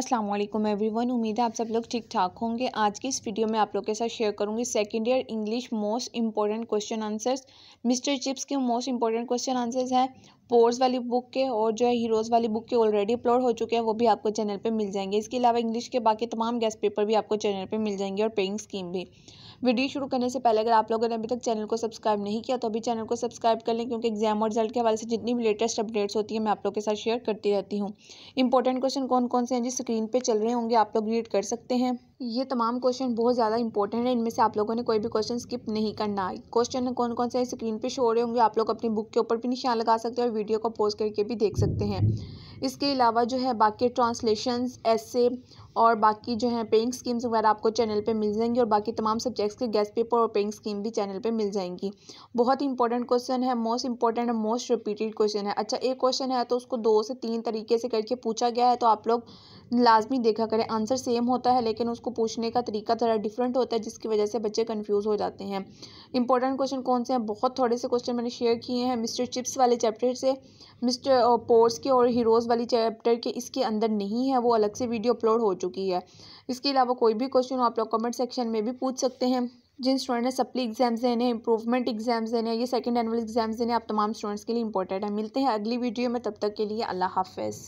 अस्सलाम वालेकुम एवरीवन उम्मीद है आप सब लोग ठीक ठाक होंगे आज की इस वीडियो में आप लोग के साथ शेयर करूंगी second year English most important question answers Mister Chips के मोस्ट इंपॉर्टेंट क्वेश्चन आंसर्स हैं पोर्स वाली बुक के और जो है हीरोज़ वाली बुक के ऑलरेडी अपलोड हो चुके हैं वो भी आपको चैनल पे मिल जाएंगे इसके अलावा इंग्लिश के बाकी तमाम गेस्ट पेपर भी आपको चैनल पे मिल जाएंगे और पेइंग स्कीम भी वीडियो शुरू करने से पहले अगर आप लोगों ने अभी तक चैनल को सब्सक्राइब नहीं किया तो अभी चैनल को सब्सक्राइब कर लें क्योंकि एग्जाम और रिजल्ट के हवाले से जितनी भी लेटेस्ट अपडेट्स होती है मैं आप लोग के साथ शेयर करती रहती हूँ इंपॉर्टेंट क्वेश्चन कौन कौन से हैं जी स्क्रीन पर चल रहे होंगे आप लोग रीड कर सकते हैं ये तमाम क्वेश्चन बहुत ज़्यादा इंपॉर्टेंट है इनमें से आप लोगों ने कोई भी क्वेश्चन स्किप नहीं करना क्वेश्चन कौन कौन से स्क्रीन पे शो हो रहे होंगे आप लोग अपनी बुक के ऊपर भी निशान लगा सकते हैं और वीडियो को पोज करके भी देख सकते हैं इसके अलावा जो है बाकी ट्रांसलेशंस ऐसे और बाकी जो है पेइंग स्कीम्स वगैरह आपको चैनल पे मिल जाएंगी और बाकी तमाम सब्जेक्ट्स के गेस्ट पेपर और पेइंग स्कीम भी चैनल पे मिल जाएंगी बहुत ही इंपॉर्टेंट क्वेश्चन है मोस्ट इंपॉर्टेंट और मोस्ट रिपीटेड क्वेश्चन है अच्छा एक क्वेश्चन है तो उसको दो से तीन तरीके से करके पूछा गया है तो आप लोग लाजमी देखा करें आंसर सेम होता है लेकिन उसको पूछने का तरीका थोड़ा डिफरेंट होता है जिसकी वजह से बच्चे कन्फ्यूज़ हो जाते हैं इंपॉर्टेंट क्वेश्चन कौन से हैं बहुत थोड़े से क्वेश्चन मैंने शेयर किए हैं मिस्टर चिप्स वाले चैप्टर से मिस्टर पोर्स के और हीरोज़ वाली चैप्टर के इसके अंदर नहीं है वो अलग से वीडियो अपलोड हो चुकी है इसके अलावा कोई भी क्वेश्चन आप लोग कमेंट सेक्शन में भी पूछ सकते हैं जिन स्टूडेंट ने सप्ली एग्जाम्स देने इंप्रूवमेंट एग्जाम्स देने ये सेकंड एनुअल एग्जाम्स देने आप तमाम स्टूडेंट्स के लिए इंपॉर्टेंट है मिलते हैं अगली वीडियो में तब तक के लिए अल्लाह हाफिज़